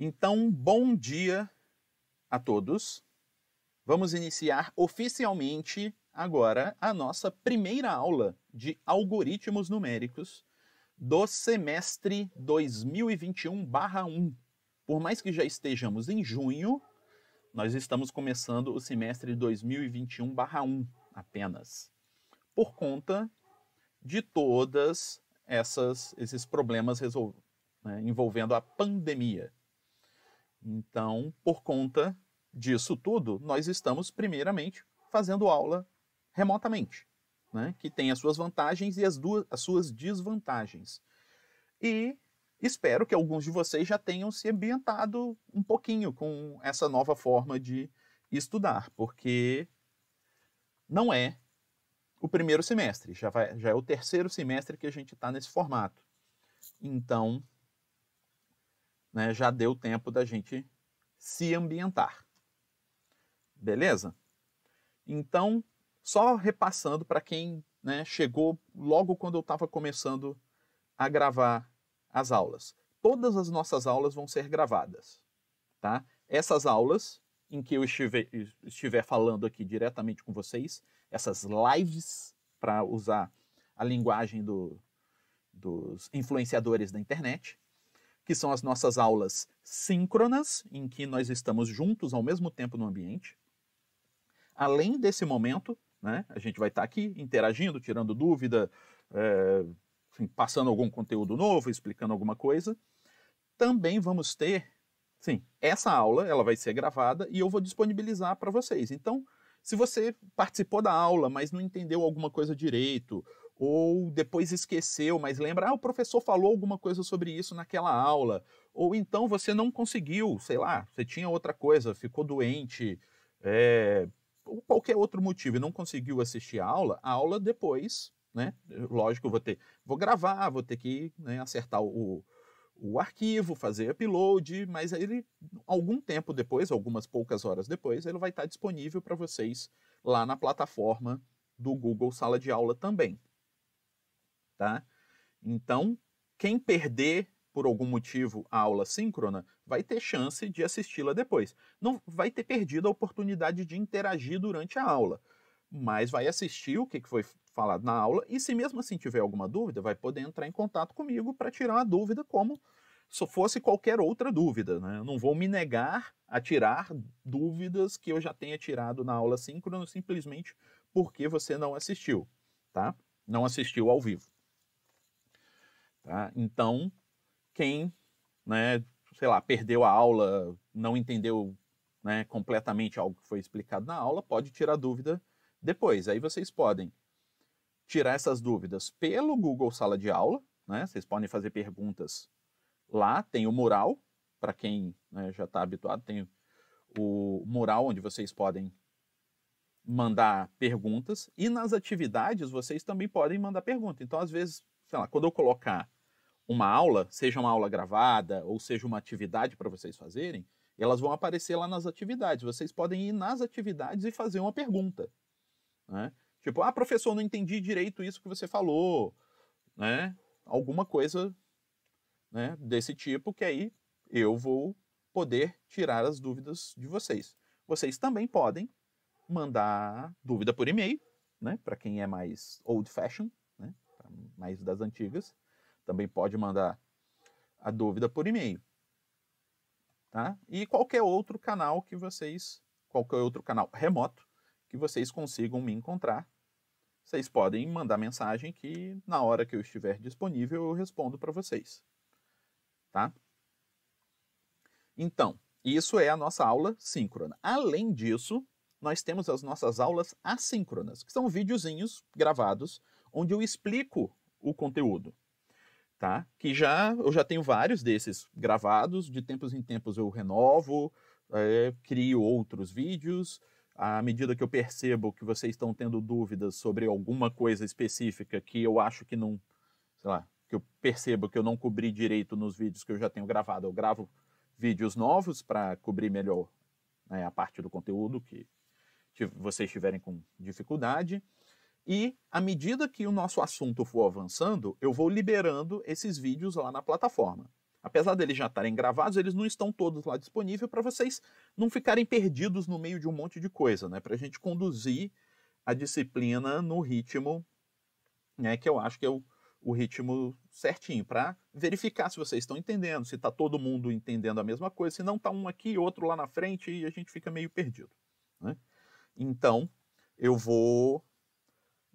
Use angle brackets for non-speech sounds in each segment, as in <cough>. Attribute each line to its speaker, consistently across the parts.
Speaker 1: Então, bom dia a todos. Vamos iniciar oficialmente agora a nossa primeira aula de algoritmos numéricos do semestre 2021/1. Por mais que já estejamos em junho, nós estamos começando o semestre 2021/1 apenas. Por conta de todas essas esses problemas né, envolvendo a pandemia. Então, por conta disso tudo, nós estamos, primeiramente, fazendo aula remotamente, né? que tem as suas vantagens e as, duas, as suas desvantagens. E espero que alguns de vocês já tenham se ambientado um pouquinho com essa nova forma de estudar, porque não é o primeiro semestre, já, vai, já é o terceiro semestre que a gente está nesse formato. Então, né, já deu tempo da gente se ambientar. Beleza? Então, só repassando para quem né, chegou logo quando eu estava começando a gravar as aulas. Todas as nossas aulas vão ser gravadas. Tá? Essas aulas em que eu estiver, estiver falando aqui diretamente com vocês, essas lives, para usar a linguagem do, dos influenciadores da internet, que são as nossas aulas síncronas, em que nós estamos juntos ao mesmo tempo no ambiente. Além desse momento, né, a gente vai estar aqui interagindo, tirando dúvida, é, enfim, passando algum conteúdo novo, explicando alguma coisa. Também vamos ter, sim, essa aula ela vai ser gravada e eu vou disponibilizar para vocês. Então, se você participou da aula, mas não entendeu alguma coisa direito, ou depois esqueceu, mas lembra, ah, o professor falou alguma coisa sobre isso naquela aula, ou então você não conseguiu, sei lá, você tinha outra coisa, ficou doente, é, ou qualquer outro motivo e não conseguiu assistir a aula, a aula depois, né? Lógico, vou ter, vou gravar, vou ter que né, acertar o, o arquivo, fazer upload, mas ele, algum tempo depois, algumas poucas horas depois, ele vai estar disponível para vocês lá na plataforma do Google Sala de Aula também tá? Então, quem perder por algum motivo a aula síncrona vai ter chance de assisti-la depois. Não vai ter perdido a oportunidade de interagir durante a aula, mas vai assistir o que foi falado na aula e se mesmo assim tiver alguma dúvida, vai poder entrar em contato comigo para tirar uma dúvida como se fosse qualquer outra dúvida, né? Eu não vou me negar a tirar dúvidas que eu já tenha tirado na aula síncrona simplesmente porque você não assistiu, tá? Não assistiu ao vivo. Tá? Então, quem, né, sei lá, perdeu a aula, não entendeu né, completamente algo que foi explicado na aula, pode tirar dúvida depois. Aí vocês podem tirar essas dúvidas pelo Google Sala de Aula, né? Vocês podem fazer perguntas lá, tem o mural, para quem né, já está habituado, tem o mural onde vocês podem mandar perguntas, e nas atividades vocês também podem mandar pergunta. Então, às vezes, sei lá, quando eu colocar uma aula, seja uma aula gravada ou seja uma atividade para vocês fazerem, elas vão aparecer lá nas atividades. Vocês podem ir nas atividades e fazer uma pergunta. Né? Tipo, ah, professor, não entendi direito isso que você falou. Né? Alguma coisa né, desse tipo, que aí eu vou poder tirar as dúvidas de vocês. Vocês também podem mandar dúvida por e-mail, né, para quem é mais old fashion, né, mais das antigas também pode mandar a dúvida por e-mail. Tá? E qualquer outro canal que vocês, qualquer outro canal remoto que vocês consigam me encontrar, vocês podem mandar mensagem que na hora que eu estiver disponível eu respondo para vocês. Tá? Então, isso é a nossa aula síncrona. Além disso, nós temos as nossas aulas assíncronas, que são videozinhos gravados onde eu explico o conteúdo tá? Que já eu já tenho vários desses gravados, de tempos em tempos eu renovo, é, crio outros vídeos. À medida que eu percebo que vocês estão tendo dúvidas sobre alguma coisa específica que eu acho que não, sei lá, que eu percebo que eu não cobri direito nos vídeos que eu já tenho gravado, eu gravo vídeos novos para cobrir melhor né, a parte do conteúdo que vocês tiverem com dificuldade. E à medida que o nosso assunto for avançando, eu vou liberando esses vídeos lá na plataforma. Apesar deles já estarem gravados, eles não estão todos lá disponíveis para vocês não ficarem perdidos no meio de um monte de coisa, né? Para a gente conduzir a disciplina no ritmo, né? Que eu acho que é o, o ritmo certinho para verificar se vocês estão entendendo, se está todo mundo entendendo a mesma coisa, se não está um aqui, outro lá na frente e a gente fica meio perdido. Né? Então, eu vou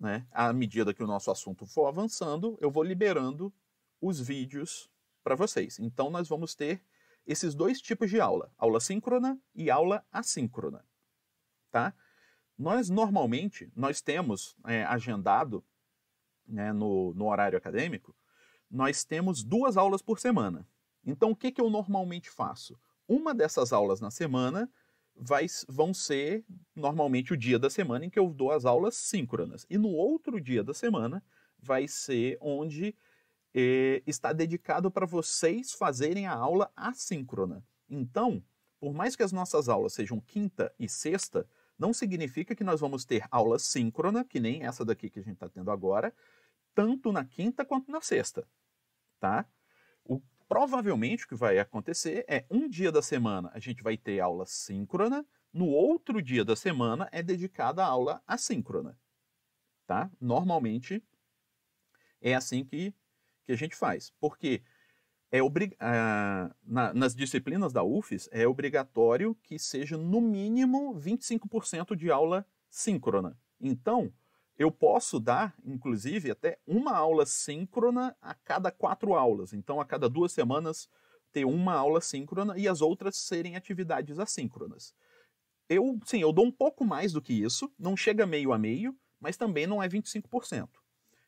Speaker 1: né? À medida que o nosso assunto for avançando, eu vou liberando os vídeos para vocês. Então, nós vamos ter esses dois tipos de aula, aula síncrona e aula assíncrona, tá? Nós, normalmente, nós temos é, agendado né, no, no horário acadêmico, nós temos duas aulas por semana. Então, o que, que eu normalmente faço? Uma dessas aulas na semana vai, vão ser normalmente o dia da semana em que eu dou as aulas síncronas. E no outro dia da semana vai ser onde eh, está dedicado para vocês fazerem a aula assíncrona. Então, por mais que as nossas aulas sejam quinta e sexta, não significa que nós vamos ter aula síncrona, que nem essa daqui que a gente está tendo agora, tanto na quinta quanto na sexta. Tá? O provavelmente o que vai acontecer é um dia da semana a gente vai ter aula síncrona, no outro dia da semana é dedicada a aula assíncrona. Tá? Normalmente é assim que, que a gente faz, porque é obrig... Ah, na, nas disciplinas da UFES é obrigatório que seja no mínimo 25% de aula síncrona. Então, eu posso dar, inclusive, até uma aula síncrona a cada quatro aulas. Então, a cada duas semanas, ter uma aula síncrona e as outras serem atividades assíncronas. Eu, sim, eu dou um pouco mais do que isso, não chega meio a meio, mas também não é 25%.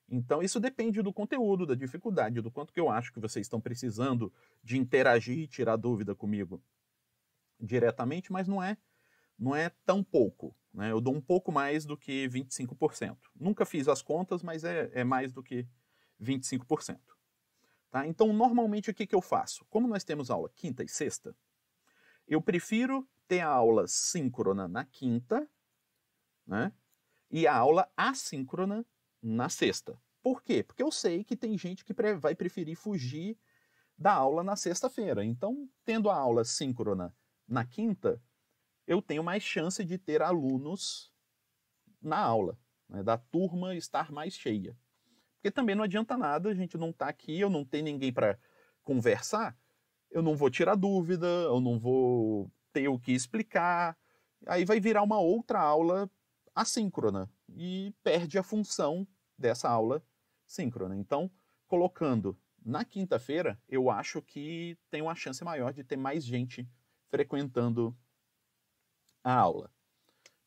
Speaker 1: Então, isso depende do conteúdo, da dificuldade, do quanto que eu acho que vocês estão precisando de interagir e tirar dúvida comigo diretamente, mas não é não é tão pouco. Né? Eu dou um pouco mais do que 25%. Nunca fiz as contas, mas é, é mais do que 25%. Tá? Então, normalmente, o que, que eu faço? Como nós temos aula quinta e sexta, eu prefiro ter a aula síncrona na quinta né? e a aula assíncrona na sexta. Por quê? Porque eu sei que tem gente que vai preferir fugir da aula na sexta-feira. Então, tendo a aula síncrona na quinta, eu tenho mais chance de ter alunos na aula, né, da turma estar mais cheia. Porque também não adianta nada, a gente não está aqui, eu não tenho ninguém para conversar, eu não vou tirar dúvida, eu não vou ter o que explicar. Aí vai virar uma outra aula assíncrona e perde a função dessa aula síncrona. Então, colocando na quinta-feira, eu acho que tem uma chance maior de ter mais gente frequentando a aula.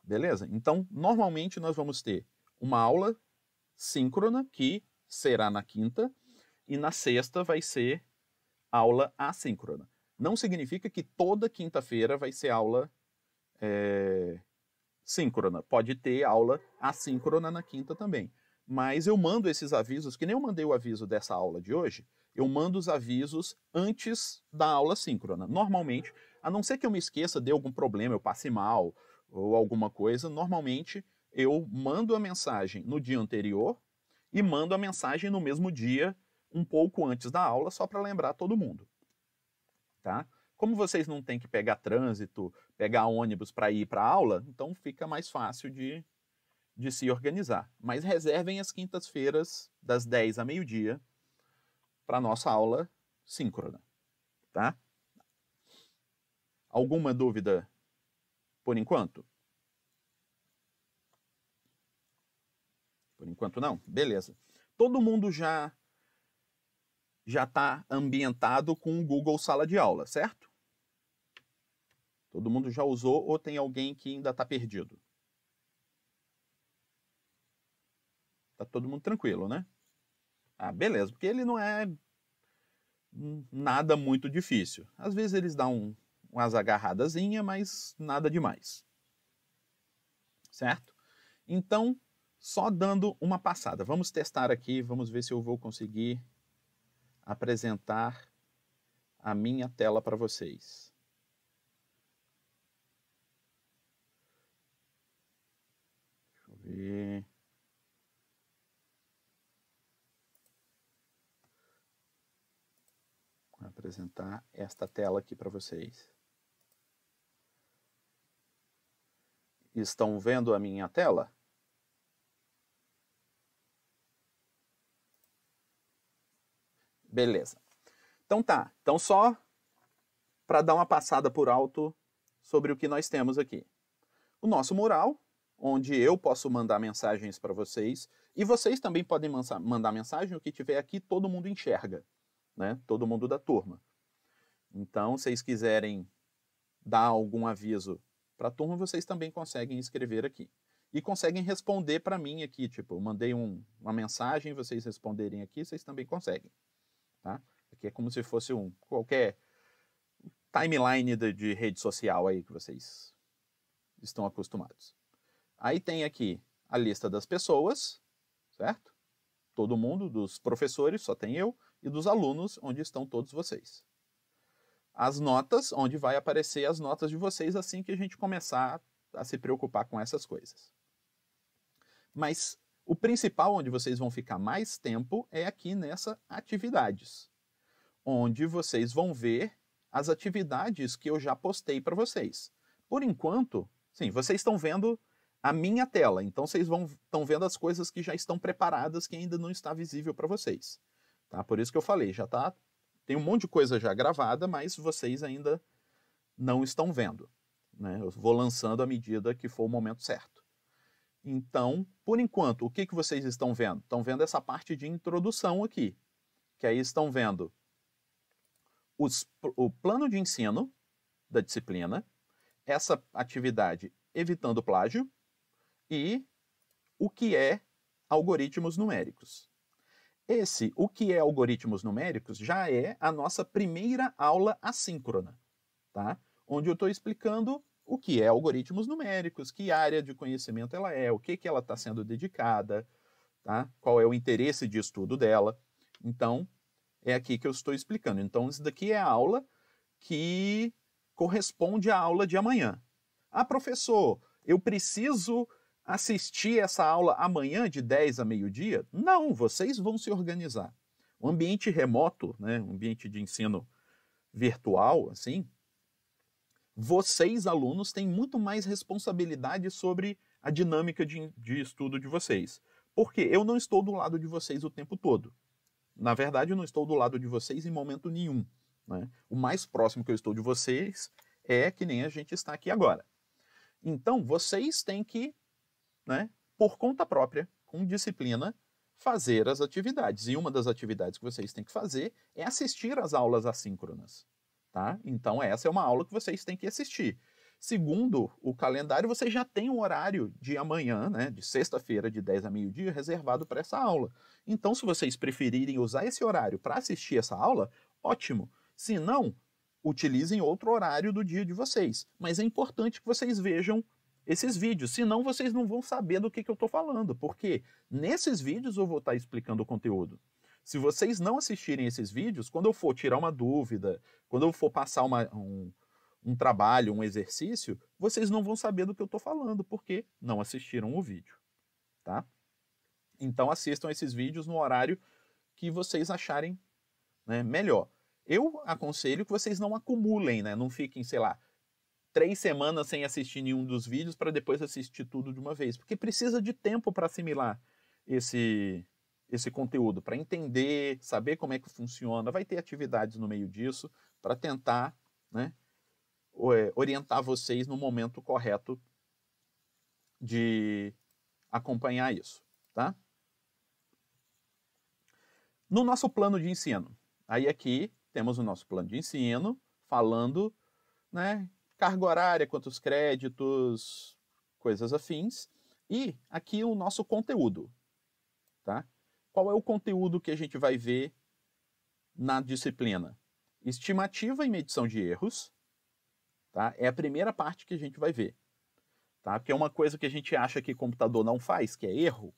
Speaker 1: Beleza? Então, normalmente nós vamos ter uma aula síncrona, que será na quinta, e na sexta vai ser aula assíncrona. Não significa que toda quinta-feira vai ser aula é, síncrona. Pode ter aula assíncrona na quinta também. Mas eu mando esses avisos, que nem eu mandei o aviso dessa aula de hoje, eu mando os avisos antes da aula síncrona. Normalmente, a não ser que eu me esqueça, de algum problema, eu passe mal ou alguma coisa, normalmente eu mando a mensagem no dia anterior e mando a mensagem no mesmo dia, um pouco antes da aula, só para lembrar todo mundo. Tá? Como vocês não têm que pegar trânsito, pegar ônibus para ir para a aula, então fica mais fácil de, de se organizar. Mas reservem as quintas-feiras, das 10 a meio-dia, para nossa aula síncrona. Tá? Alguma dúvida por enquanto? Por enquanto não? Beleza. Todo mundo já já está ambientado com o Google Sala de Aula, certo? Todo mundo já usou ou tem alguém que ainda está perdido? Tá todo mundo tranquilo, né? Ah, beleza, porque ele não é nada muito difícil. Às vezes eles dão um, umas agarradazinhas mas nada demais. Certo? Então, só dando uma passada. Vamos testar aqui, vamos ver se eu vou conseguir apresentar a minha tela para vocês. Deixa eu ver. Vou apresentar esta tela aqui para vocês. Estão vendo a minha tela? Beleza. Então tá. Então só para dar uma passada por alto sobre o que nós temos aqui. O nosso mural, onde eu posso mandar mensagens para vocês e vocês também podem mandar mensagem. O que tiver aqui, todo mundo enxerga, né? Todo mundo da turma. Então, se vocês quiserem dar algum aviso para a turma, vocês também conseguem escrever aqui. E conseguem responder para mim aqui, tipo, eu mandei um, uma mensagem, vocês responderem aqui, vocês também conseguem. Tá? Aqui é como se fosse um qualquer timeline de, de rede social aí que vocês estão acostumados. Aí tem aqui a lista das pessoas, certo? Todo mundo, dos professores, só tem eu, e dos alunos, onde estão todos vocês as notas, onde vai aparecer as notas de vocês assim que a gente começar a se preocupar com essas coisas. Mas o principal onde vocês vão ficar mais tempo é aqui nessa atividades, onde vocês vão ver as atividades que eu já postei para vocês. Por enquanto, sim, vocês estão vendo a minha tela, então vocês vão estão vendo as coisas que já estão preparadas que ainda não está visível para vocês. Tá? Por isso que eu falei, já está tem um monte de coisa já gravada, mas vocês ainda não estão vendo. Né? Eu vou lançando à medida que for o momento certo. Então, por enquanto, o que, que vocês estão vendo? Estão vendo essa parte de introdução aqui, que aí estão vendo os, o plano de ensino da disciplina, essa atividade evitando plágio e o que é algoritmos numéricos. Esse, o que é algoritmos numéricos, já é a nossa primeira aula assíncrona, tá? Onde eu estou explicando o que é algoritmos numéricos, que área de conhecimento ela é, o que, que ela está sendo dedicada, tá? Qual é o interesse de estudo dela. Então, é aqui que eu estou explicando. Então, isso daqui é a aula que corresponde à aula de amanhã. Ah, professor, eu preciso assistir essa aula amanhã de 10 a meio-dia? Não, vocês vão se organizar. O ambiente remoto, né, ambiente de ensino virtual, assim, vocês, alunos, têm muito mais responsabilidade sobre a dinâmica de, de estudo de vocês. Porque eu não estou do lado de vocês o tempo todo. Na verdade, eu não estou do lado de vocês em momento nenhum. Né? O mais próximo que eu estou de vocês é que nem a gente está aqui agora. Então, vocês têm que né, por conta própria, com disciplina, fazer as atividades. E uma das atividades que vocês têm que fazer é assistir às aulas assíncronas. Tá? Então, essa é uma aula que vocês têm que assistir. Segundo o calendário, você já tem um horário de amanhã, né, de sexta-feira, de 10 a meio-dia, reservado para essa aula. Então, se vocês preferirem usar esse horário para assistir essa aula, ótimo. Se não, utilizem outro horário do dia de vocês. Mas é importante que vocês vejam esses vídeos, senão vocês não vão saber do que, que eu estou falando, porque nesses vídeos eu vou estar tá explicando o conteúdo. Se vocês não assistirem esses vídeos, quando eu for tirar uma dúvida, quando eu for passar uma, um, um trabalho, um exercício, vocês não vão saber do que eu estou falando, porque não assistiram o vídeo, tá? Então assistam esses vídeos no horário que vocês acharem né, melhor. Eu aconselho que vocês não acumulem, né? Não fiquem, sei lá, três semanas sem assistir nenhum dos vídeos para depois assistir tudo de uma vez, porque precisa de tempo para assimilar esse esse conteúdo, para entender, saber como é que funciona. Vai ter atividades no meio disso para tentar, né, é, orientar vocês no momento correto de acompanhar isso, tá? No nosso plano de ensino, aí aqui temos o nosso plano de ensino falando, né, carga horária, quantos créditos, coisas afins. E aqui o nosso conteúdo, tá? Qual é o conteúdo que a gente vai ver na disciplina? Estimativa e medição de erros, tá? É a primeira parte que a gente vai ver, tá? Porque é uma coisa que a gente acha que computador não faz, que é erro,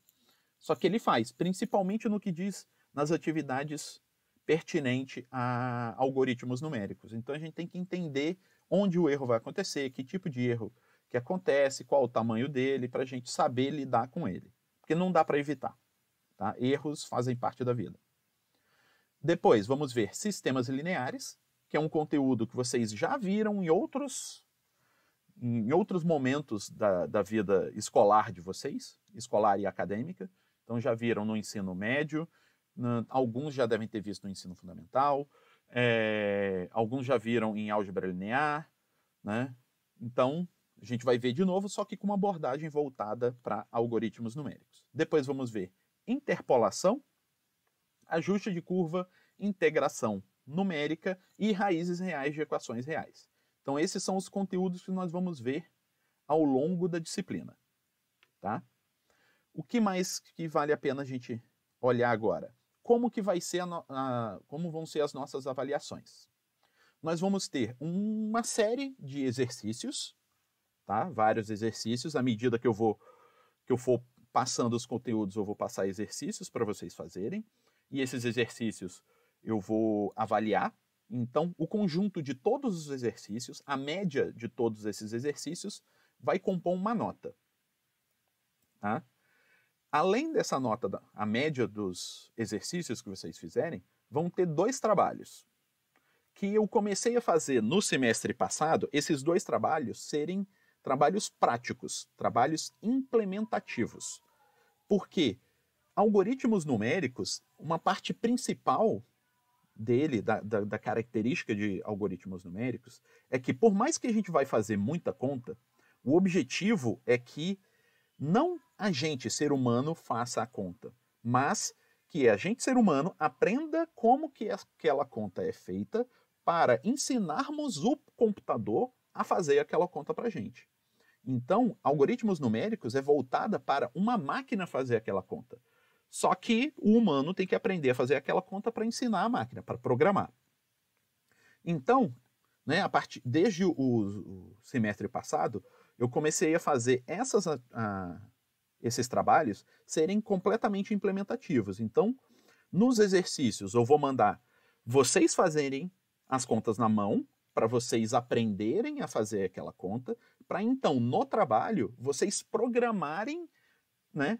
Speaker 1: só que ele faz, principalmente no que diz nas atividades pertinente a algoritmos numéricos. Então a gente tem que entender onde o erro vai acontecer, que tipo de erro que acontece, qual o tamanho dele, para a gente saber lidar com ele. Porque não dá para evitar. Tá? Erros fazem parte da vida. Depois, vamos ver sistemas lineares, que é um conteúdo que vocês já viram em outros, em outros momentos da, da vida escolar de vocês, escolar e acadêmica. Então, já viram no ensino médio, na, alguns já devem ter visto no ensino fundamental, é, alguns já viram em álgebra linear, né? Então, a gente vai ver de novo, só que com uma abordagem voltada para algoritmos numéricos. Depois vamos ver interpolação, ajuste de curva, integração numérica e raízes reais de equações reais. Então, esses são os conteúdos que nós vamos ver ao longo da disciplina. Tá? O que mais que vale a pena a gente olhar agora? como que vai ser a, a, como vão ser as nossas avaliações. Nós vamos ter uma série de exercícios, tá? Vários exercícios à medida que eu vou que eu for passando os conteúdos, eu vou passar exercícios para vocês fazerem, e esses exercícios eu vou avaliar. Então, o conjunto de todos os exercícios, a média de todos esses exercícios, vai compor uma nota. Tá? Além dessa nota, da, a média dos exercícios que vocês fizerem, vão ter dois trabalhos que eu comecei a fazer no semestre passado, esses dois trabalhos serem trabalhos práticos, trabalhos implementativos. Porque algoritmos numéricos, uma parte principal dele, da, da, da, característica de algoritmos numéricos, é que por mais que a gente vai fazer muita conta, o objetivo é que não a gente, ser humano, faça a conta, mas que a gente, ser humano, aprenda como que aquela conta é feita para ensinarmos o computador a fazer aquela conta para a gente. Então, algoritmos numéricos é voltada para uma máquina fazer aquela conta. Só que o humano tem que aprender a fazer aquela conta para ensinar a máquina, para programar. Então, né, a part... desde o, o, semestre passado, eu comecei a fazer essas a, a, esses trabalhos serem completamente implementativos. Então, nos exercícios, eu vou mandar vocês fazerem as contas na mão, para vocês aprenderem a fazer aquela conta, para então, no trabalho, vocês programarem, né?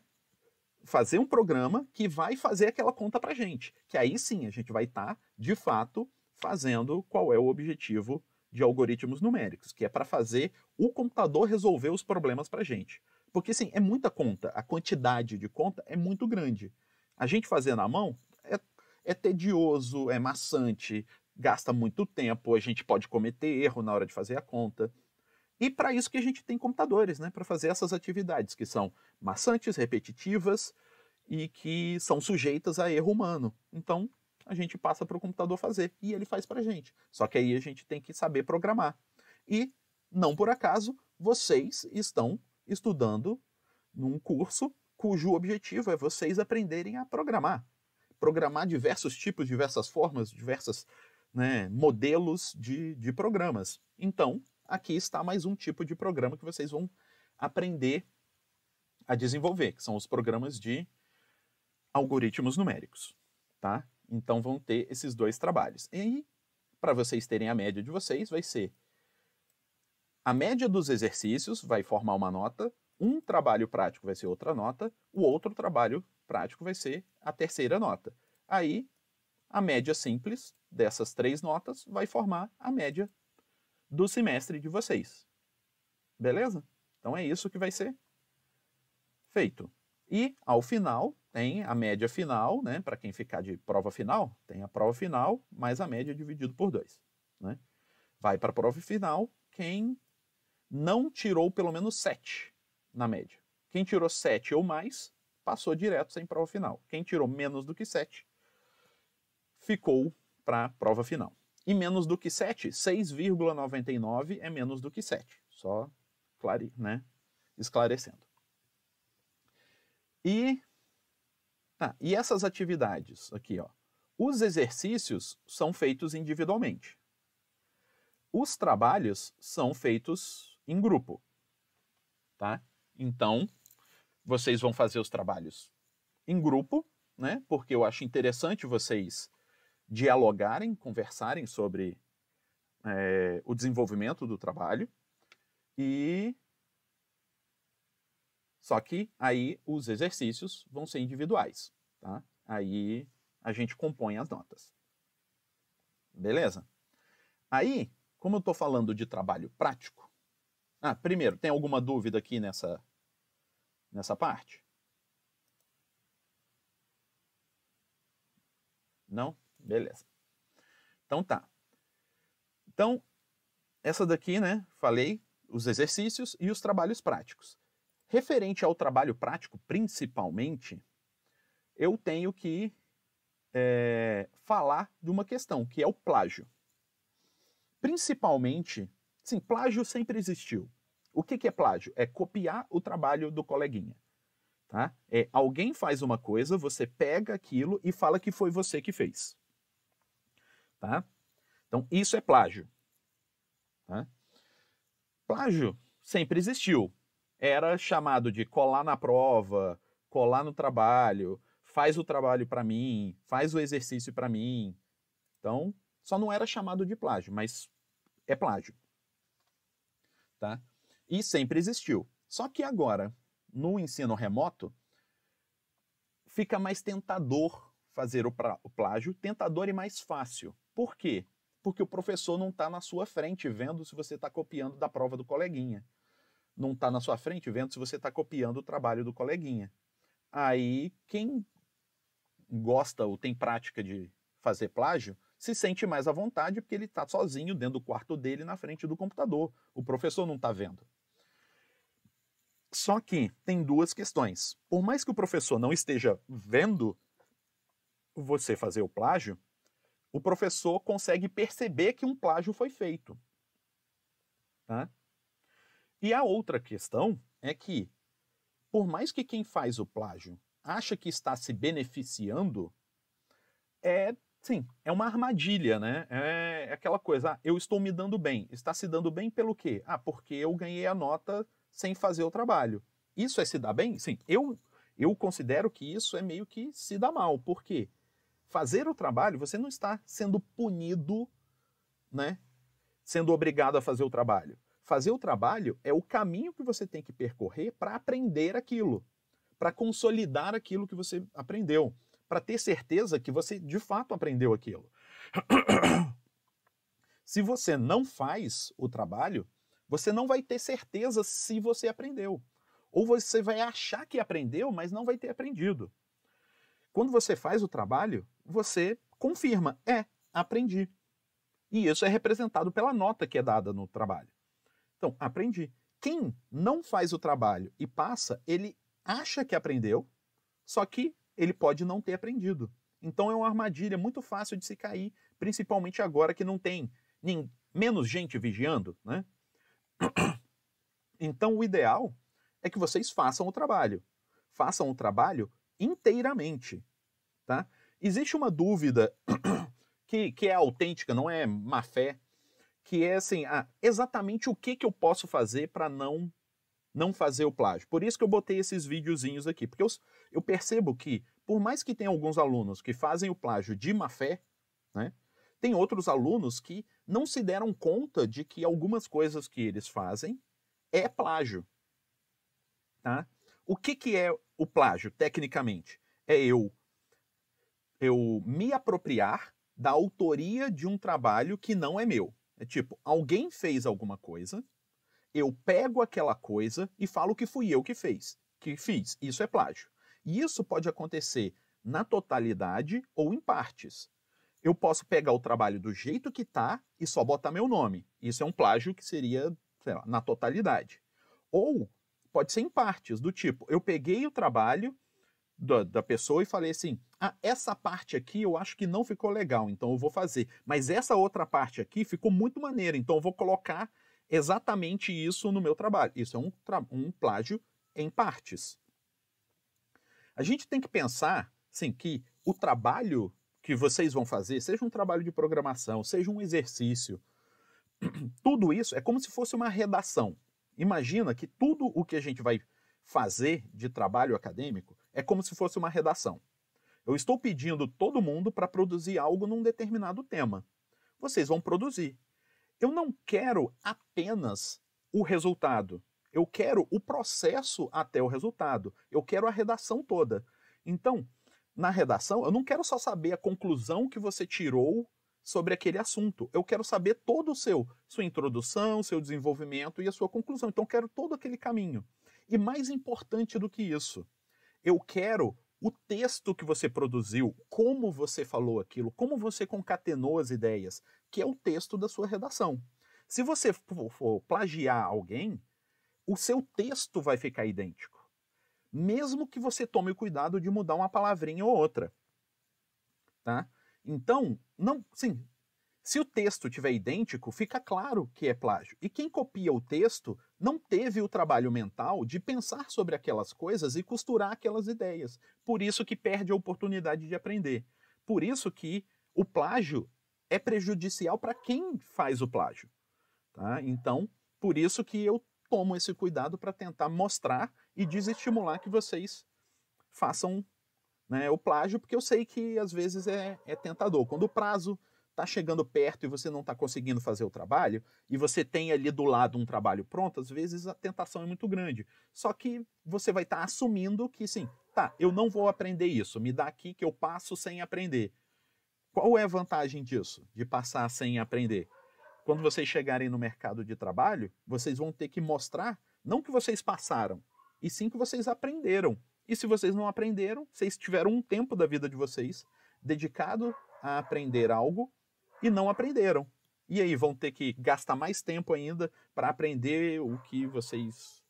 Speaker 1: Fazer um programa que vai fazer aquela conta para gente. Que aí sim a gente vai estar, tá, de fato, fazendo qual é o objetivo de algoritmos numéricos, que é para fazer o computador resolver os problemas para gente. Porque, assim, é muita conta. A quantidade de conta é muito grande. A gente fazer na mão é, é tedioso, é maçante, gasta muito tempo, a gente pode cometer erro na hora de fazer a conta. E para isso que a gente tem computadores, né? Para fazer essas atividades que são maçantes, repetitivas e que são sujeitas a erro humano. Então, a gente passa para o computador fazer e ele faz para a gente. Só que aí a gente tem que saber programar. E, não por acaso, vocês estão estudando num curso cujo objetivo é vocês aprenderem a programar. Programar diversos tipos, diversas formas, diversos né, modelos de, de programas. Então, aqui está mais um tipo de programa que vocês vão aprender a desenvolver, que são os programas de algoritmos numéricos, tá? Então vão ter esses dois trabalhos. E para vocês terem a média de vocês, vai ser a média dos exercícios vai formar uma nota, um trabalho prático vai ser outra nota, o outro trabalho prático vai ser a terceira nota. Aí, a média simples dessas três notas vai formar a média do semestre de vocês. Beleza? Então é isso que vai ser feito. E ao final tem a média final, né? Para quem ficar de prova final, tem a prova final mais a média dividido por 2. Né? Vai para a prova final quem não tirou pelo menos 7 na média. Quem tirou 7 ou mais passou direto sem prova final. Quem tirou menos do que 7 ficou para a prova final. E menos do que 7, 6,99 é menos do que 7. Só clare, né, esclarecendo. E, tá, e essas atividades aqui, ó. Os exercícios são feitos individualmente. Os trabalhos são feitos em grupo, tá? Então, vocês vão fazer os trabalhos em grupo, né? Porque eu acho interessante vocês dialogarem, conversarem sobre é, o desenvolvimento do trabalho e só que aí os exercícios vão ser individuais, tá? Aí a gente compõe as notas. Beleza? Aí, como eu estou falando de trabalho prático, ah, primeiro, tem alguma dúvida aqui nessa, nessa parte? Não? Beleza. Então tá. Então, essa daqui, né, falei os exercícios e os trabalhos práticos. Referente ao trabalho prático, principalmente, eu tenho que é, falar de uma questão, que é o plágio. Principalmente Sim, plágio sempre existiu. O que, que é plágio? É copiar o trabalho do coleguinha. Tá? É, alguém faz uma coisa, você pega aquilo e fala que foi você que fez. Tá? Então, isso é plágio. Tá? Plágio sempre existiu. Era chamado de colar na prova, colar no trabalho, faz o trabalho para mim, faz o exercício para mim. Então, só não era chamado de plágio, mas é plágio tá? E sempre existiu. Só que agora, no ensino remoto, fica mais tentador fazer o, o plágio, tentador e mais fácil. Por quê? Porque o professor não está na sua frente vendo se você está copiando da prova do coleguinha. Não está na sua frente vendo se você está copiando o trabalho do coleguinha. Aí, quem gosta ou tem prática de fazer plágio, se sente mais à vontade porque ele está sozinho dentro do quarto dele na frente do computador. O professor não está vendo. Só que tem duas questões. Por mais que o professor não esteja vendo você fazer o plágio, o professor consegue perceber que um plágio foi feito. Tá? E a outra questão é que, por mais que quem faz o plágio acha que está se beneficiando, é Sim, é uma armadilha, né? É, é aquela coisa, ah, eu estou me dando bem. Está se dando bem pelo quê? Ah, porque eu ganhei a nota sem fazer o trabalho. Isso é se dar bem? Sim, eu, eu considero que isso é meio que se dar mal, porque fazer o trabalho, você não está sendo punido, né? Sendo obrigado a fazer o trabalho. Fazer o trabalho é o caminho que você tem que percorrer para aprender aquilo, para consolidar aquilo que você aprendeu para ter certeza que você de fato aprendeu aquilo. se você não faz o trabalho, você não vai ter certeza se você aprendeu. Ou você vai achar que aprendeu, mas não vai ter aprendido. Quando você faz o trabalho, você confirma: é, aprendi. E isso é representado pela nota que é dada no trabalho. Então, aprendi. Quem não faz o trabalho e passa, ele acha que aprendeu, só que ele pode não ter aprendido. Então é uma armadilha muito fácil de se cair, principalmente agora que não tem nem, menos gente vigiando, né? <coughs> Então o ideal é que vocês façam o trabalho. Façam o trabalho inteiramente, tá? Existe uma dúvida <coughs> que, que é autêntica, não é má fé, que é assim, ah, exatamente o que, que eu posso fazer para não não fazer o plágio. Por isso que eu botei esses videozinhos aqui, porque eu, eu percebo que, por mais que tenha alguns alunos que fazem o plágio de má fé, né, tem outros alunos que não se deram conta de que algumas coisas que eles fazem é plágio. Tá? O que, que é o plágio, tecnicamente? É eu, eu me apropriar da autoria de um trabalho que não é meu. É tipo, alguém fez alguma coisa eu pego aquela coisa e falo que fui eu que fez, que fiz. Isso é plágio. E isso pode acontecer na totalidade ou em partes. Eu posso pegar o trabalho do jeito que está e só botar meu nome. Isso é um plágio que seria, lá, na totalidade. Ou pode ser em partes, do tipo, eu peguei o trabalho da, da, pessoa e falei assim: ah, essa parte aqui eu acho que não ficou legal, então eu vou fazer. Mas essa outra parte aqui ficou muito maneira, então eu vou colocar exatamente isso no meu trabalho. Isso é um, um plágio em partes. A gente tem que pensar, assim que o trabalho que vocês vão fazer, seja um trabalho de programação, seja um exercício, <clears throat> tudo isso é como se fosse uma redação. Imagina que tudo o que a gente vai fazer de trabalho acadêmico é como se fosse uma redação. Eu estou pedindo todo mundo para produzir algo num determinado tema. Vocês vão produzir eu não quero apenas o resultado. Eu quero o processo até o resultado. Eu quero a redação toda. Então, na redação, eu não quero só saber a conclusão que você tirou sobre aquele assunto. Eu quero saber todo o seu, sua introdução, seu desenvolvimento e a sua conclusão. Então, eu quero todo aquele caminho. E mais importante do que isso, eu quero o texto que você produziu, como você falou aquilo, como você concatenou as ideias, que é o texto da sua redação. Se você for plagiar alguém, o seu texto vai ficar idêntico, mesmo que você tome o cuidado de mudar uma palavrinha ou outra, tá? Então, não, sim, se o texto tiver idêntico, fica claro que é plágio. E quem copia o texto não teve o trabalho mental de pensar sobre aquelas coisas e costurar aquelas ideias. Por isso que perde a oportunidade de aprender. Por isso que o plágio é prejudicial para quem faz o plágio. Tá? Então, por isso que eu tomo esse cuidado para tentar mostrar e desestimular que vocês façam né, o plágio, porque eu sei que às vezes é, é tentador. Quando o prazo está chegando perto e você não está conseguindo fazer o trabalho, e você tem ali do lado um trabalho pronto, às vezes a tentação é muito grande. Só que você vai estar tá assumindo que, sim, tá, eu não vou aprender isso, me dá aqui que eu passo sem aprender. Qual é a vantagem disso, de passar sem aprender? Quando vocês chegarem no mercado de trabalho, vocês vão ter que mostrar não que vocês passaram, e sim que vocês aprenderam. E se vocês não aprenderam, vocês tiveram um tempo da vida de vocês dedicado a aprender algo e não aprenderam. E aí vão ter que gastar mais tempo ainda para aprender o que vocês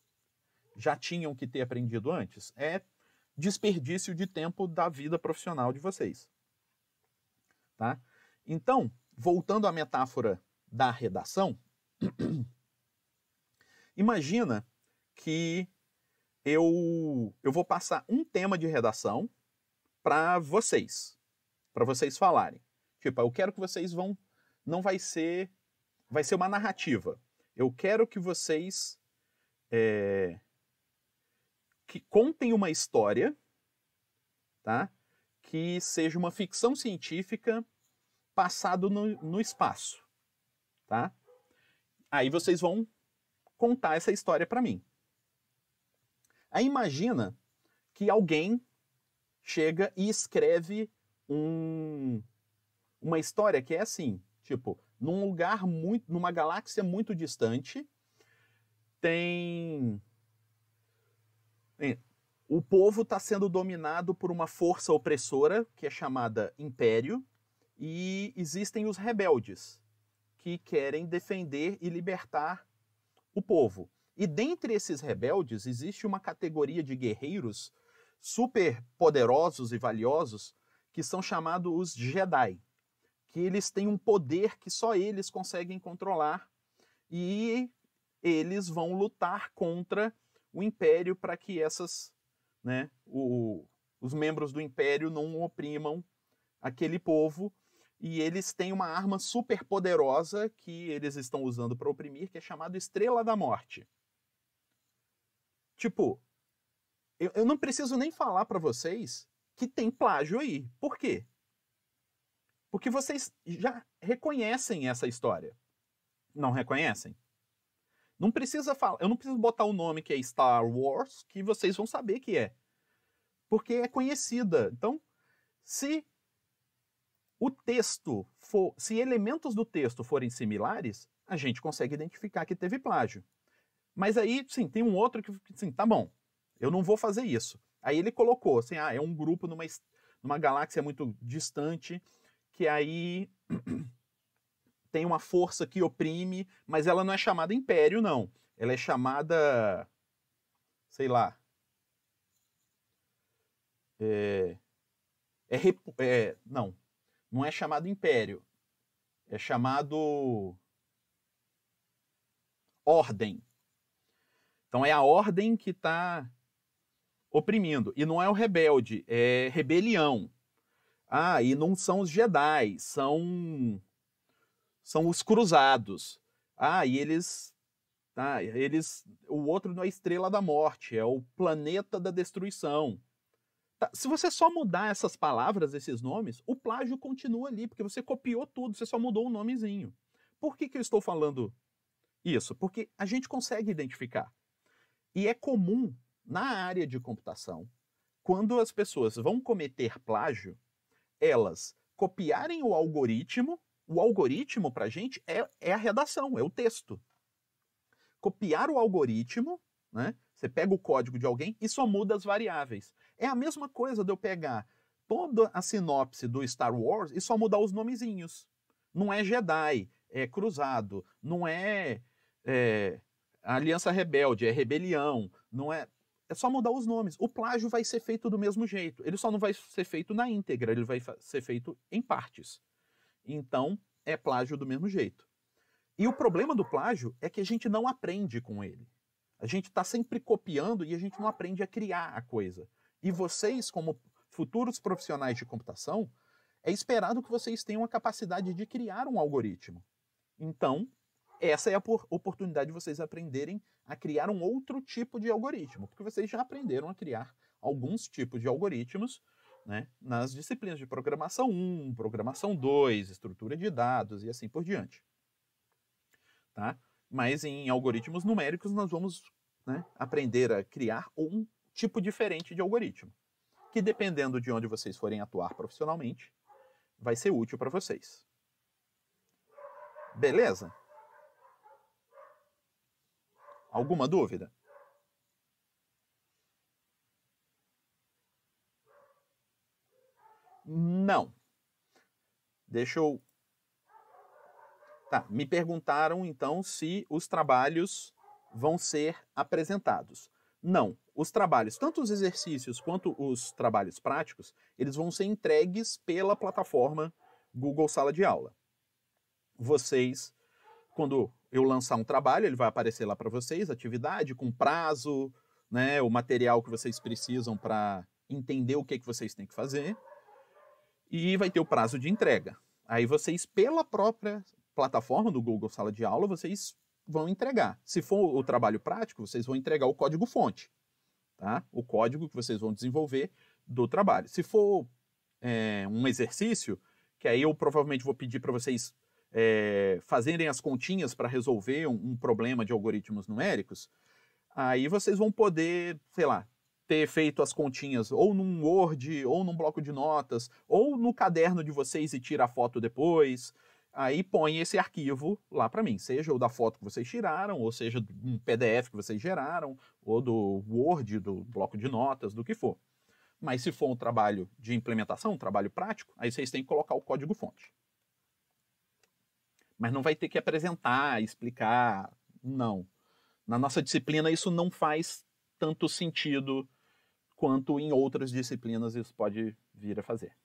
Speaker 1: já tinham que ter aprendido antes. É desperdício de tempo da vida profissional de vocês. Tá? Então, voltando à metáfora da redação, <clears throat> imagina que eu, eu vou passar um tema de redação para vocês, para vocês falarem. Tipo, eu quero que vocês vão. Não vai ser. Vai ser uma narrativa. Eu quero que vocês. É, que contem uma história, tá? Que seja uma ficção científica passado no, no espaço, tá? Aí vocês vão contar essa história para mim. Aí imagina que alguém chega e escreve um, uma história que é assim, tipo, num lugar muito, numa galáxia muito distante, tem, tem o povo está sendo dominado por uma força opressora que é chamada Império e existem os rebeldes que querem defender e libertar o povo. E dentre esses rebeldes existe uma categoria de guerreiros super poderosos e valiosos que são chamados os Jedi que eles têm um poder que só eles conseguem controlar e eles vão lutar contra o império para que essas, né, o, os membros do império não oprimam aquele povo e eles têm uma arma super poderosa que eles estão usando para oprimir que é chamada Estrela da Morte. Tipo, eu, eu não preciso nem falar para vocês que tem plágio aí. Por quê? Porque vocês já reconhecem essa história. Não reconhecem? Não precisa falar, eu não preciso botar o nome que é Star Wars, que vocês vão saber que é. Porque é conhecida. Então, se o texto for, se elementos do texto forem similares, a gente consegue identificar que teve plágio. Mas aí, sim, tem um outro que, sim, tá bom, eu não vou fazer isso. Aí ele colocou, assim, ah, é um grupo numa, numa galáxia muito distante, que aí <clears throat> tem uma força que oprime, mas ela não é chamada império, não. Ela é chamada. sei lá. É. é, é não. Não é chamado império. É chamado. ordem. Então é a ordem que está oprimindo. E não é o rebelde, é rebelião. Ah, e não são os Jedi, são são os cruzados. Ah, e eles ah, eles o outro não é estrela da morte, é o planeta da destruição. Tá, se você só mudar essas palavras, esses nomes, o plágio continua ali, porque você copiou tudo, você só mudou o nomezinho. Por que, que eu estou falando isso? Porque a gente consegue identificar. E é comum na área de computação, quando as pessoas vão cometer plágio, elas copiarem o algoritmo, o algoritmo para a gente é, é a redação, é o texto. Copiar o algoritmo, né? Você pega o código de alguém e só muda as variáveis. É a mesma coisa de eu pegar toda a sinopse do Star Wars e só mudar os nomezinhos. Não é Jedi, é cruzado, não é, é Aliança Rebelde, é rebelião, não é. É só mudar os nomes. O plágio vai ser feito do mesmo jeito. Ele só não vai ser feito na íntegra, ele vai ser feito em partes. Então, é plágio do mesmo jeito. E o problema do plágio é que a gente não aprende com ele. A gente está sempre copiando e a gente não aprende a criar a coisa. E vocês, como futuros profissionais de computação, é esperado que vocês tenham a capacidade de criar um algoritmo. Então, essa é a oportunidade de vocês aprenderem a criar um outro tipo de algoritmo, porque vocês já aprenderam a criar alguns tipos de algoritmos né, nas disciplinas de programação 1, programação 2, estrutura de dados e assim por diante. Tá? Mas em algoritmos numéricos nós vamos né, aprender a criar um tipo diferente de algoritmo, que dependendo de onde vocês forem atuar profissionalmente, vai ser útil para vocês. Beleza? Alguma dúvida? Não. Deixa eu. Tá, me perguntaram então se os trabalhos vão ser apresentados. Não, os trabalhos, tanto os exercícios quanto os trabalhos práticos, eles vão ser entregues pela plataforma Google Sala de Aula. Vocês quando eu lançar um trabalho, ele vai aparecer lá para vocês, atividade com prazo, né, o material que vocês precisam para entender o que, que vocês têm que fazer. E vai ter o prazo de entrega. Aí vocês, pela própria plataforma do Google Sala de Aula, vocês vão entregar. Se for o trabalho prático, vocês vão entregar o código-fonte, tá? O código que vocês vão desenvolver do trabalho. Se for é, um exercício, que aí eu provavelmente vou pedir para vocês é, fazerem as continhas para resolver um, um problema de algoritmos numéricos, aí vocês vão poder, sei lá, ter feito as continhas ou num Word, ou num bloco de notas, ou no caderno de vocês e tira a foto depois. Aí põe esse arquivo lá para mim, seja o da foto que vocês tiraram, ou seja um PDF que vocês geraram, ou do Word, do bloco de notas, do que for. Mas se for um trabalho de implementação, um trabalho prático, aí vocês têm que colocar o código fonte mas não vai ter que apresentar, explicar. Não. Na nossa disciplina, isso não faz tanto sentido quanto em outras disciplinas isso pode vir a fazer.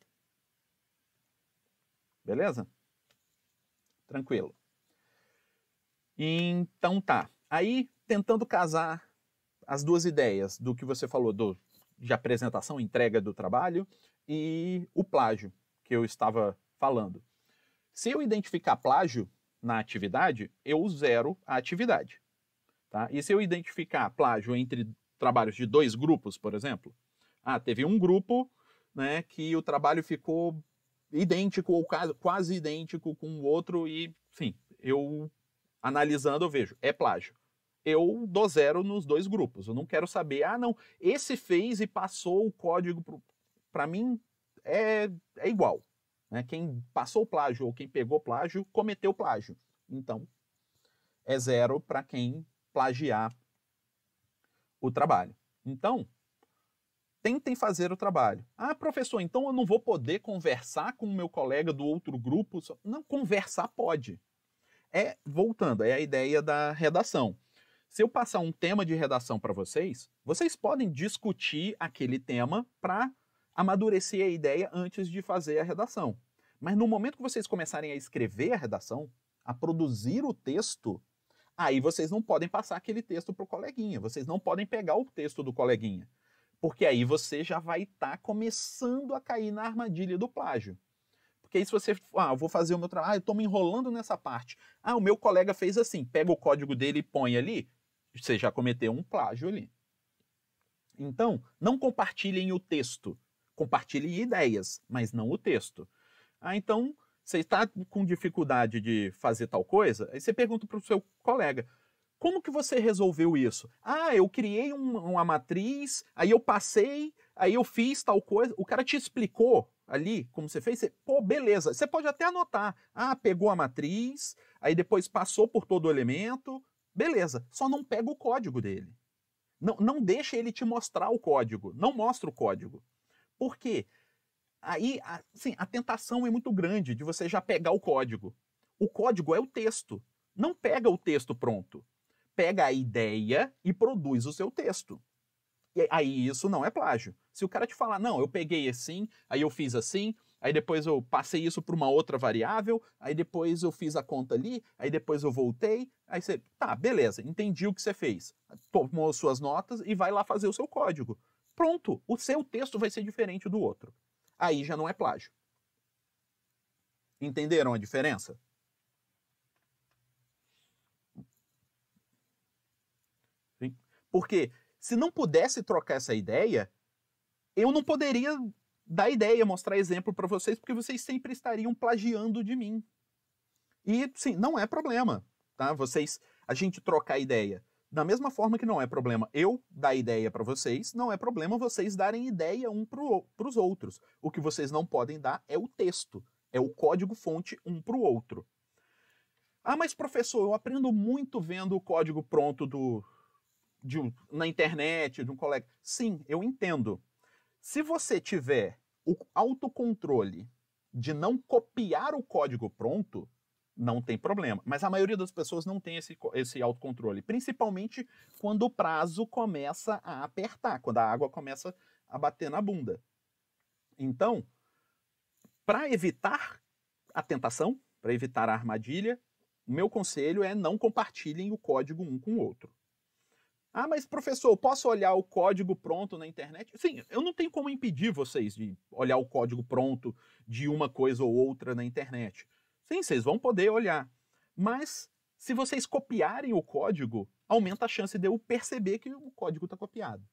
Speaker 1: Beleza? Tranquilo. Então tá. Aí, tentando casar as duas ideias do que você falou do, de apresentação, entrega do trabalho e o plágio que eu estava falando. Se eu identificar plágio na atividade, eu zero a atividade. Tá? E se eu identificar plágio entre trabalhos de dois grupos, por exemplo, ah, teve um grupo né, que o trabalho ficou idêntico ou quase idêntico com o outro e, enfim, eu analisando eu vejo, é plágio. Eu dou zero nos dois grupos. Eu não quero saber, ah, não, esse fez e passou o código para mim é, é igual. Né? Quem passou plágio ou quem pegou plágio cometeu plágio. Então, é zero para quem plagiar o trabalho. Então, tentem fazer o trabalho. Ah, professor, então eu não vou poder conversar com o meu colega do outro grupo? Não, conversar pode. É, voltando, é a ideia da redação. Se eu passar um tema de redação para vocês, vocês podem discutir aquele tema para amadurecer a ideia antes de fazer a redação. Mas no momento que vocês começarem a escrever a redação, a produzir o texto, aí vocês não podem passar aquele texto para o coleguinha, vocês não podem pegar o texto do coleguinha, porque aí você já vai estar tá começando a cair na armadilha do plágio. Porque aí se você, ah, eu vou fazer o meu trabalho, ah, eu estou me enrolando nessa parte. Ah, o meu colega fez assim, pega o código dele e põe ali, você já cometeu um plágio ali. Então, não compartilhem o texto, compartilhem ideias, mas não o texto. Ah, então você está com dificuldade de fazer tal coisa? Aí você pergunta para o seu colega. Como que você resolveu isso? Ah, eu criei um, uma matriz, aí eu passei, aí eu fiz tal coisa. O cara te explicou ali como você fez. Você, Pô, beleza. Você pode até anotar. Ah, pegou a matriz, aí depois passou por todo o elemento. Beleza. Só não pega o código dele. Não, não deixa ele te mostrar o código. Não mostra o código. Por quê? Porque aí, assim, a tentação é muito grande de você já pegar o código. O código é o texto. Não pega o texto pronto. Pega a ideia e produz o seu texto. E aí isso não é plágio. Se o cara te falar, não, eu peguei assim, aí eu fiz assim, aí depois eu passei isso para uma outra variável, aí depois eu fiz a conta ali, aí depois eu voltei, aí você, tá, beleza, entendi o que você fez. Tomou suas notas e vai lá fazer o seu código. Pronto, o seu texto vai ser diferente do outro aí já não é plágio. Entenderam a diferença? Sim. Porque se não pudesse trocar essa ideia, eu não poderia dar ideia, mostrar exemplo para vocês, porque vocês sempre estariam plagiando de mim. E sim, não é problema, tá? Vocês, a gente trocar ideia. Da mesma forma que não é problema eu dar ideia para vocês, não é problema vocês darem ideia um para os outros. O que vocês não podem dar é o texto, é o código-fonte um para o outro. Ah, mas professor, eu aprendo muito vendo o código pronto do, de, na internet, de um colega. Sim, eu entendo. Se você tiver o autocontrole de não copiar o código pronto, não tem problema. Mas a maioria das pessoas não tem esse, esse autocontrole, principalmente quando o prazo começa a apertar, quando a água começa a bater na bunda. Então, para evitar a tentação, para evitar a armadilha, o meu conselho é não compartilhem o código um com o outro. Ah, mas professor, posso olhar o código pronto na internet? Sim, eu não tenho como impedir vocês de olhar o código pronto de uma coisa ou outra na internet. Sim, vocês vão poder olhar. Mas se vocês copiarem o código, aumenta a chance de eu perceber que o código está copiado.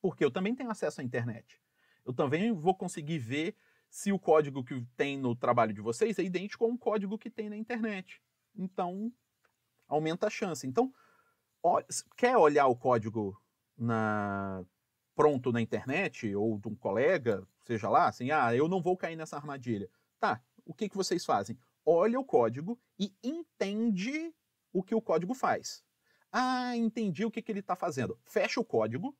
Speaker 1: Porque eu também tenho acesso à internet. Eu também vou conseguir ver se o código que tem no trabalho de vocês é idêntico a um código que tem na internet. Então, aumenta a chance. Então, quer olhar o código na, pronto na internet ou de um colega, seja lá, assim, ah, eu não vou cair nessa armadilha. Tá, o que, que vocês fazem? Olha o código e entende o que o código faz. Ah, entendi o que, que ele está fazendo. Fecha o código,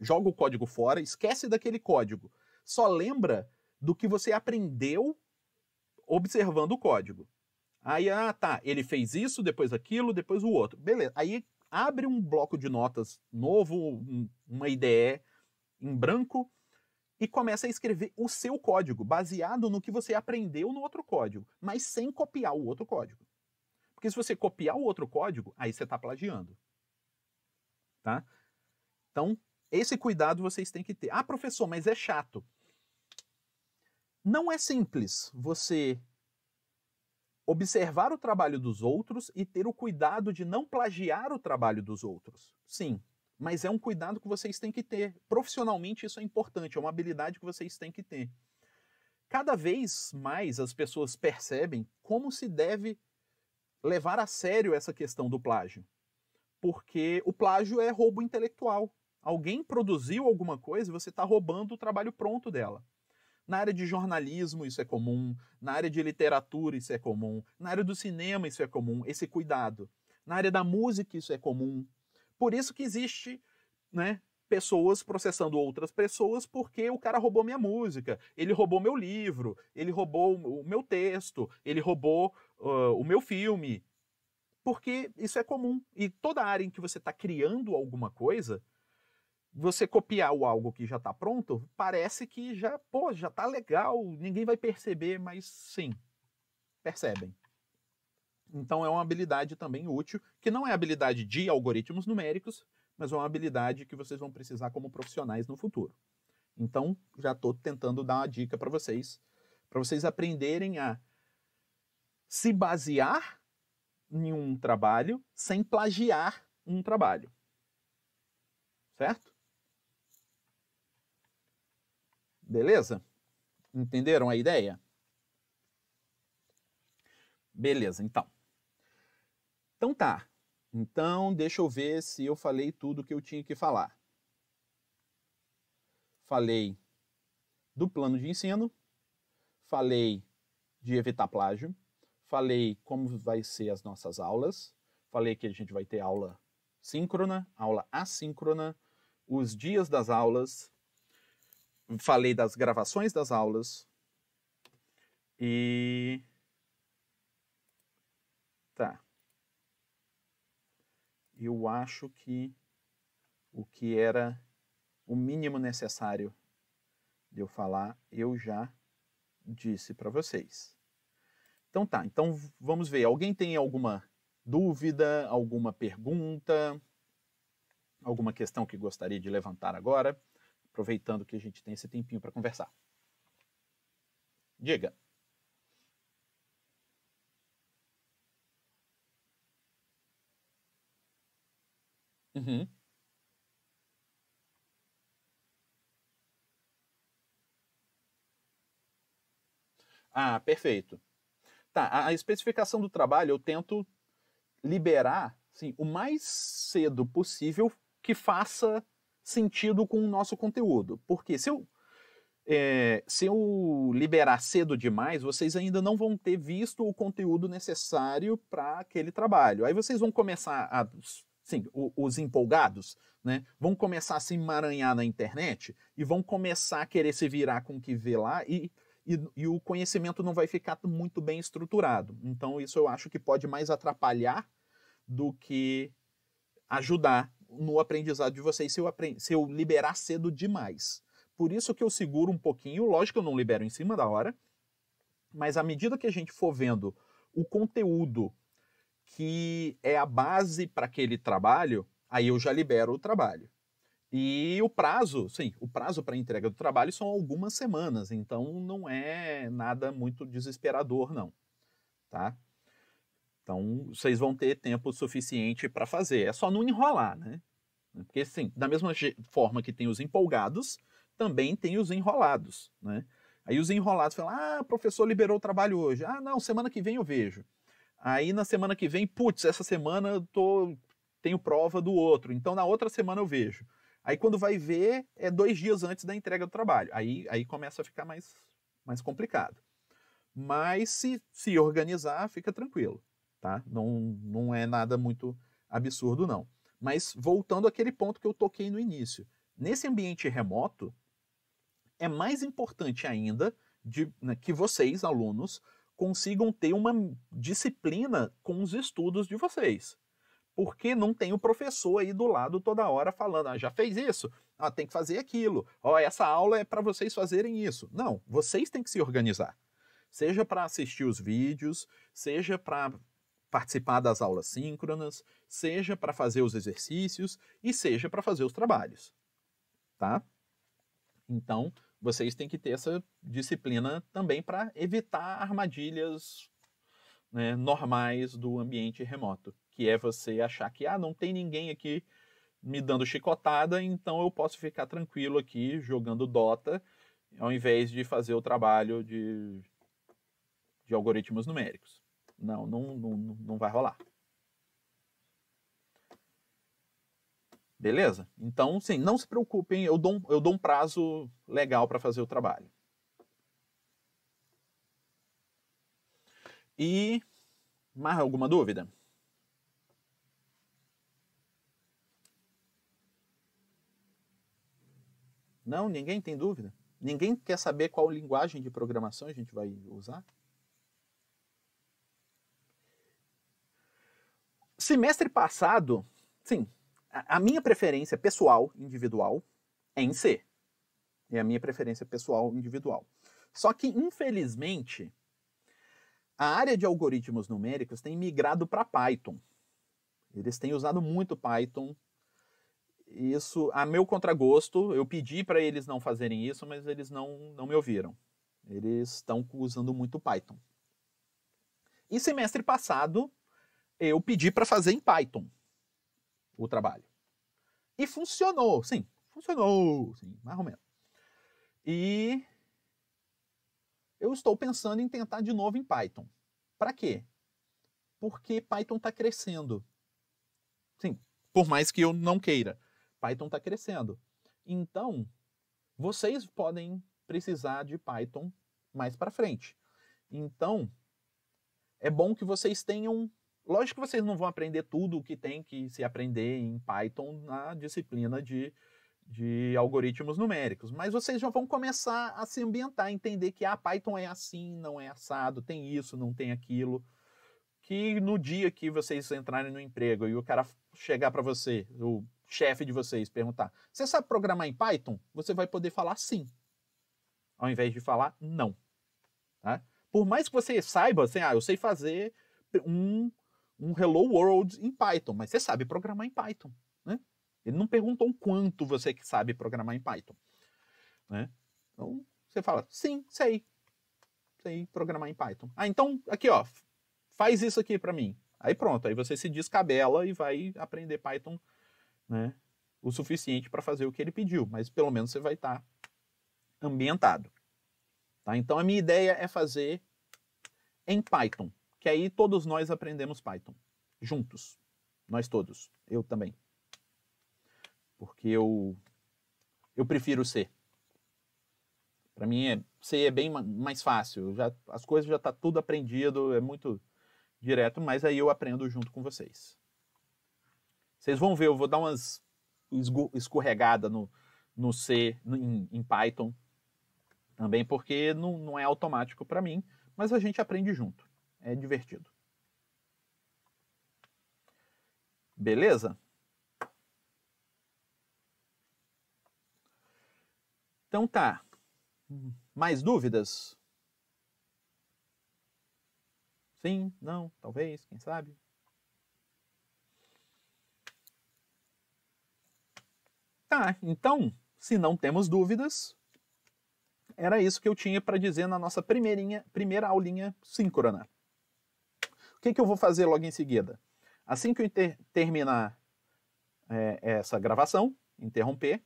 Speaker 1: joga o código fora, esquece daquele código. Só lembra do que você aprendeu observando o código. Aí, ah, tá, ele fez isso, depois aquilo, depois o outro. Beleza. Aí abre um bloco de notas novo, uma IDE em branco, e começa a escrever o seu código, baseado no que você aprendeu no outro código, mas sem copiar o outro código. Porque se você copiar o outro código, aí você está plagiando. Tá? Então, esse cuidado vocês têm que ter. Ah, professor, mas é chato. Não é simples você observar o trabalho dos outros e ter o cuidado de não plagiar o trabalho dos outros. Sim, mas é um cuidado que vocês têm que ter. Profissionalmente, isso é importante, é uma habilidade que vocês têm que ter. Cada vez mais as pessoas percebem como se deve levar a sério essa questão do plágio. Porque o plágio é roubo intelectual. Alguém produziu alguma coisa e você está roubando o trabalho pronto dela. Na área de jornalismo isso é comum, na área de literatura isso é comum, na área do cinema isso é comum, esse cuidado. Na área da música isso é comum, por isso que existe, né, pessoas processando outras pessoas porque o cara roubou minha música, ele roubou meu livro, ele roubou o meu texto, ele roubou uh, o meu filme. Porque isso é comum. E toda área em que você está criando alguma coisa, você copiar o algo que já está pronto, parece que já, pô, já tá legal, ninguém vai perceber, mas sim, percebem. Então é uma habilidade também útil, que não é habilidade de algoritmos numéricos, mas é uma habilidade que vocês vão precisar como profissionais no futuro. Então já estou tentando dar uma dica para vocês, para vocês aprenderem a se basear em um trabalho sem plagiar um trabalho. Certo? Beleza? Entenderam a ideia? Beleza, então. Então tá. Então deixa eu ver se eu falei tudo que eu tinha que falar. Falei do plano de ensino, falei de evitar plágio, falei como vai ser as nossas aulas, falei que a gente vai ter aula síncrona, aula assíncrona, os dias das aulas, falei das gravações das aulas e eu acho que o que era o mínimo necessário de eu falar, eu já disse para vocês. Então tá, então vamos ver. Alguém tem alguma dúvida, alguma pergunta, alguma questão que gostaria de levantar agora, aproveitando que a gente tem esse tempinho para conversar? Diga. Uhum. Ah, perfeito. Tá, a especificação do trabalho eu tento liberar assim, o mais cedo possível que faça sentido com o nosso conteúdo. Porque se eu, é, se eu liberar cedo demais, vocês ainda não vão ter visto o conteúdo necessário para aquele trabalho. Aí vocês vão começar a sim, os empolgados, né, vão começar a se emaranhar na internet e vão começar a querer se virar com o que vê lá e, e, e o conhecimento não vai ficar muito bem estruturado. Então, isso eu acho que pode mais atrapalhar do que ajudar no aprendizado de vocês se eu, se eu liberar cedo demais. Por isso que eu seguro um pouquinho, lógico que eu não libero em cima da hora, mas à medida que a gente for vendo o conteúdo que é a base para aquele trabalho, aí eu já libero o trabalho. E o prazo, sim, o prazo para entrega do trabalho são algumas semanas, então não é nada muito desesperador, não. Tá? Então, vocês vão ter tempo suficiente para fazer. É só não enrolar, né? Porque, sim, da mesma forma que tem os empolgados, também tem os enrolados, né? Aí os enrolados falam, ah, professor liberou o trabalho hoje. Ah, não, semana que vem eu vejo. Aí na semana que vem, putz, essa semana eu tô, tenho prova do outro, então na outra semana eu vejo. Aí quando vai ver, é dois dias antes da entrega do trabalho. Aí, aí começa a ficar mais, mais complicado. Mas se, se organizar, fica tranquilo, tá? Não, não é nada muito absurdo, não. Mas voltando àquele ponto que eu toquei no início. Nesse ambiente remoto, é mais importante ainda de, né, que vocês, alunos, consigam ter uma disciplina com os estudos de vocês. Porque não tem o professor aí do lado toda hora falando, ah, já fez isso, ah, tem que fazer aquilo, ó, oh, essa aula é para vocês fazerem isso. Não, vocês têm que se organizar. Seja para assistir os vídeos, seja para participar das aulas síncronas, seja para fazer os exercícios e seja para fazer os trabalhos. Tá? Então, vocês têm que ter essa disciplina também para evitar armadilhas né, normais do ambiente remoto, que é você achar que ah, não tem ninguém aqui me dando chicotada, então eu posso ficar tranquilo aqui jogando Dota, ao invés de fazer o trabalho de, de algoritmos numéricos. Não, não, não, não vai rolar. Beleza? Então, sim, não se preocupem, eu dou um, eu dou um prazo legal para fazer o trabalho. E mais alguma dúvida? Não, ninguém tem dúvida? Ninguém quer saber qual linguagem de programação a gente vai usar? Semestre passado, sim, a, minha preferência pessoal, individual, é em C. É a minha preferência pessoal, individual. Só que, infelizmente, a área de algoritmos numéricos tem migrado para Python. Eles têm usado muito Python. Isso, a meu contragosto, eu pedi para eles não fazerem isso, mas eles não, não me ouviram. Eles estão usando muito Python. E semestre passado, eu pedi para fazer em Python o trabalho. E funcionou, sim, funcionou, sim, mais ou menos. E eu estou pensando em tentar de novo em Python. Para quê? Porque Python está crescendo. Sim, por mais que eu não queira, Python está crescendo. Então, vocês podem precisar de Python mais para frente. Então, é bom que vocês tenham Lógico que vocês não vão aprender tudo o que tem que se aprender em Python na disciplina de, de algoritmos numéricos, mas vocês já vão começar a se ambientar, entender que a ah, Python é assim, não é assado, tem isso, não tem aquilo. Que no dia que vocês entrarem no emprego e o cara chegar para você, o chefe de vocês perguntar: "Você sabe programar em Python?", você vai poder falar sim, ao invés de falar não, tá? Por mais que você saiba, assim, ah, eu sei fazer um um Hello World em Python, mas você sabe programar em Python. Né? Ele não perguntou quanto você que sabe programar em Python. Né? Então você fala, sim, sei. Sei programar em Python. Ah, então aqui ó, faz isso aqui para mim. Aí pronto, aí você se descabela e vai aprender Python né, o suficiente para fazer o que ele pediu, mas pelo menos você vai estar tá ambientado. Tá? Então a minha ideia é fazer em Python que aí todos nós aprendemos Python, juntos, nós todos, eu também. Porque eu, eu prefiro C. Para mim, é, C é bem mais fácil, já, as coisas já está tudo aprendido, é muito direto, mas aí eu aprendo junto com vocês. Vocês vão ver, eu vou dar umas escorregada no, no C, no, em, em, Python, também porque não, não é automático para mim, mas a gente aprende junto é, divertido. Beleza? Então tá. Mais dúvidas? Sim, não, talvez, quem sabe? Tá, então, se não temos dúvidas, era isso que eu tinha para dizer na nossa primeirinha, primeira aulinha síncrona. O que, que eu vou fazer logo em seguida? Assim que eu terminar é, essa gravação, interromper,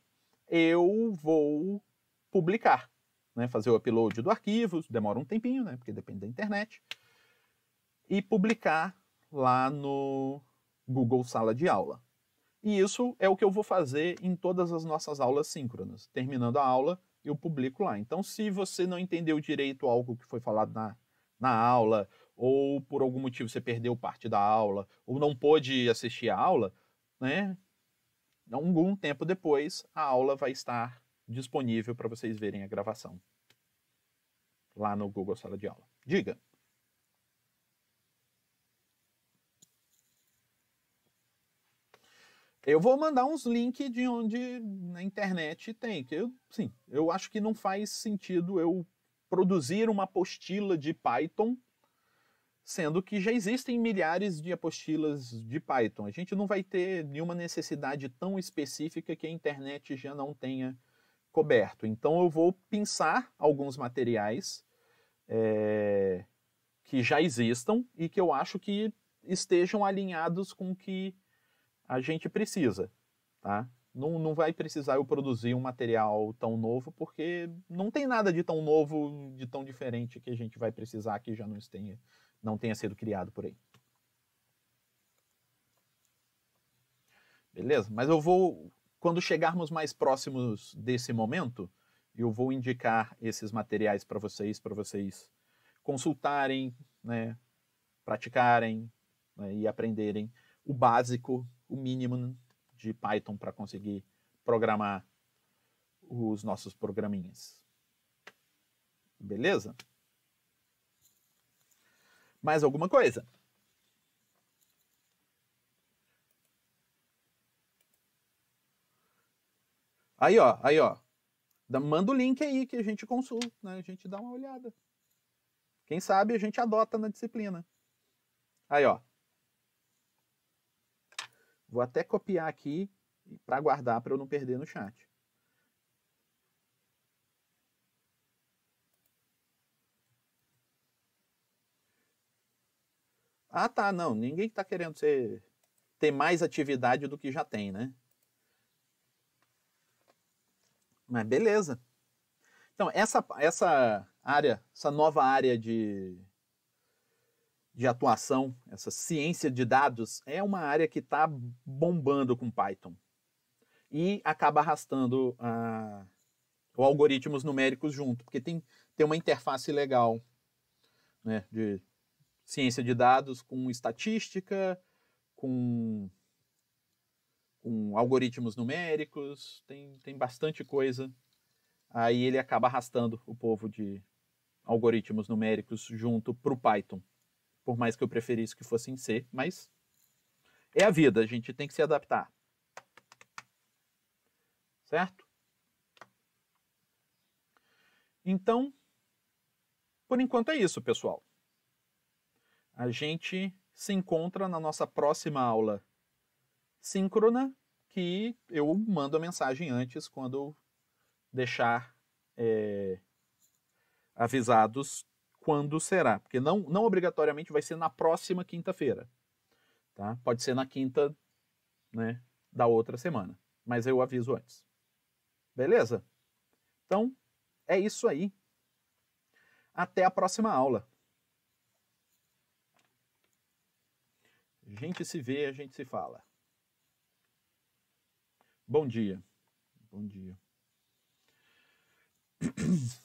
Speaker 1: eu vou publicar, né? fazer o upload do arquivo, demora um tempinho, né? porque depende da internet, e publicar lá no Google Sala de Aula. E isso é o que eu vou fazer em todas as nossas aulas síncronas. Terminando a aula, eu publico lá. Então, se você não entendeu direito algo que foi falado na, na aula, ou por algum motivo você perdeu parte da aula, ou não pôde assistir a aula, né? Algum tempo depois, a aula vai estar disponível para vocês verem a gravação lá no Google Sala de Aula. Diga. Eu vou mandar uns links de onde na internet tem, que eu, sim, eu acho que não faz sentido eu produzir uma apostila de Python sendo que já existem milhares de apostilas de Python. A gente não vai ter nenhuma necessidade tão específica que a internet já não tenha coberto. Então eu vou pensar alguns materiais é, que já existam e que eu acho que estejam alinhados com o que a gente precisa. Tá? Não, não vai precisar eu produzir um material tão novo, porque não tem nada de tão novo, de tão diferente que a gente vai precisar que já não esteja não tenha sido criado por aí. Beleza? Mas eu vou, quando chegarmos mais próximos desse momento, eu vou indicar esses materiais para vocês, para vocês consultarem, né, praticarem né, e aprenderem o básico, o mínimo de Python para conseguir programar os nossos programinhas. Beleza? Mais alguma coisa? Aí, ó, aí, ó. Manda o link aí que a gente consulta, né? A gente dá uma olhada. Quem sabe a gente adota na disciplina. Aí, ó. Vou até copiar aqui para guardar para eu não perder no chat. Ah, tá, não, ninguém está querendo ser, ter mais atividade do que já tem, né? Mas beleza. Então, essa, essa área, essa nova área de, de atuação, essa ciência de dados, é uma área que está bombando com Python. E acaba arrastando a, o algoritmos numéricos junto, porque tem, tem uma interface legal né, de ciência de dados com estatística, com, com algoritmos numéricos, tem, tem bastante coisa. Aí ele acaba arrastando o povo de algoritmos numéricos junto para o Python. Por mais que eu preferisse que fosse em C, mas é a vida, a gente tem que se adaptar. Certo? Então, por enquanto é isso, pessoal. A gente se encontra na nossa próxima aula síncrona, que eu mando a mensagem antes quando deixar é, avisados quando será. Porque não, não obrigatoriamente vai ser na próxima quinta-feira. Tá? Pode ser na quinta né, da outra semana. Mas eu aviso antes. Beleza? Então, é isso aí. Até a próxima aula. gente se vê, a gente se fala. Bom dia. Bom dia. <clears throat>